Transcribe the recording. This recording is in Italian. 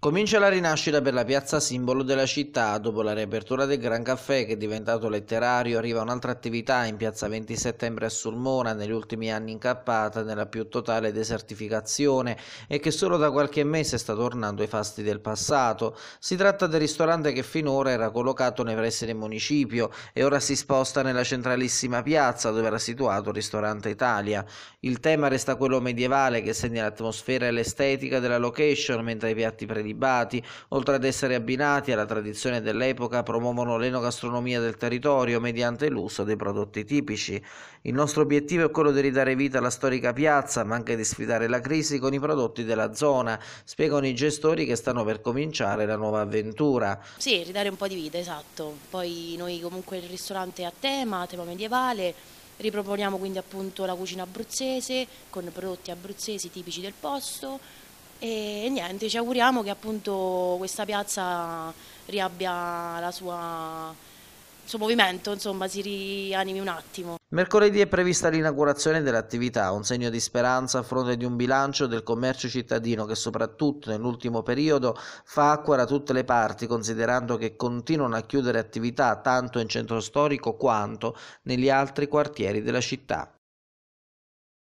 Comincia la rinascita per la piazza simbolo della città, dopo la riapertura del Gran Caffè che è diventato letterario arriva un'altra attività in piazza 20 settembre a Sulmona negli ultimi anni incappata nella più totale desertificazione e che solo da qualche mese sta tornando ai fasti del passato. Si tratta del ristorante che finora era collocato nei pressi del municipio e ora si sposta nella centralissima piazza dove era situato il ristorante Italia. Il tema resta quello medievale che segna l'atmosfera e l'estetica della location mentre i piatti predicati celibati, oltre ad essere abbinati alla tradizione dell'epoca, promuovono l'enogastronomia del territorio mediante l'uso dei prodotti tipici. Il nostro obiettivo è quello di ridare vita alla storica piazza, ma anche di sfidare la crisi con i prodotti della zona, spiegano i gestori che stanno per cominciare la nuova avventura. Sì, ridare un po' di vita, esatto. Poi noi comunque il ristorante è a tema, a tema medievale, riproponiamo quindi appunto la cucina abruzzese con prodotti abruzzesi tipici del posto, e niente, ci auguriamo che appunto questa piazza riabbia sua, il suo movimento, insomma, si rianimi un attimo. Mercoledì è prevista l'inaugurazione dell'attività, un segno di speranza a fronte di un bilancio del commercio cittadino che soprattutto nell'ultimo periodo fa acqua da tutte le parti, considerando che continuano a chiudere attività tanto in centro storico quanto negli altri quartieri della città.